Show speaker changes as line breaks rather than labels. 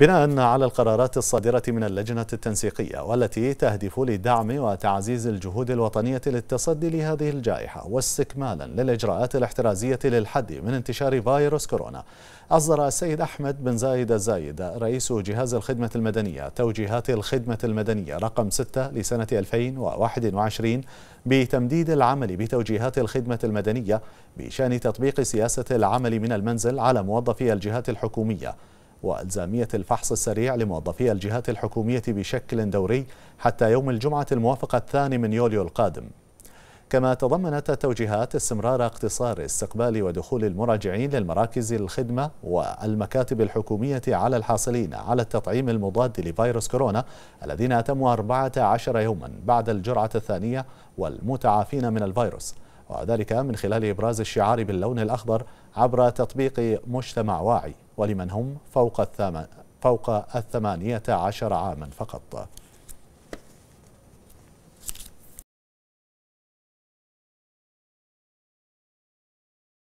بناء على القرارات الصادرة من اللجنة التنسيقية والتي تهدف لدعم وتعزيز الجهود الوطنية للتصدي لهذه الجائحة واستكمالا للإجراءات الاحترازية للحد من انتشار فيروس كورونا أصدر السيد أحمد بن زايد الزايد رئيس جهاز الخدمة المدنية توجيهات الخدمة المدنية رقم 6 لسنة 2021 بتمديد العمل بتوجيهات الخدمة المدنية بشأن تطبيق سياسة العمل من المنزل على موظفي الجهات الحكومية وإلزامية الفحص السريع لموظفي الجهات الحكومية بشكل دوري حتى يوم الجمعة الموافقة الثاني من يوليو القادم كما تضمنت التوجيهات استمرار اقتصار استقبال ودخول المراجعين للمراكز الخدمة والمكاتب الحكومية على الحاصلين على التطعيم المضاد لفيروس كورونا الذين أتموا 14 يوما بعد الجرعة الثانية والمتعافين من الفيروس وذلك من خلال إبراز الشعار باللون الأخضر عبر تطبيق مجتمع واعي ولمن هم فوق الثمانية عشر عاما فقط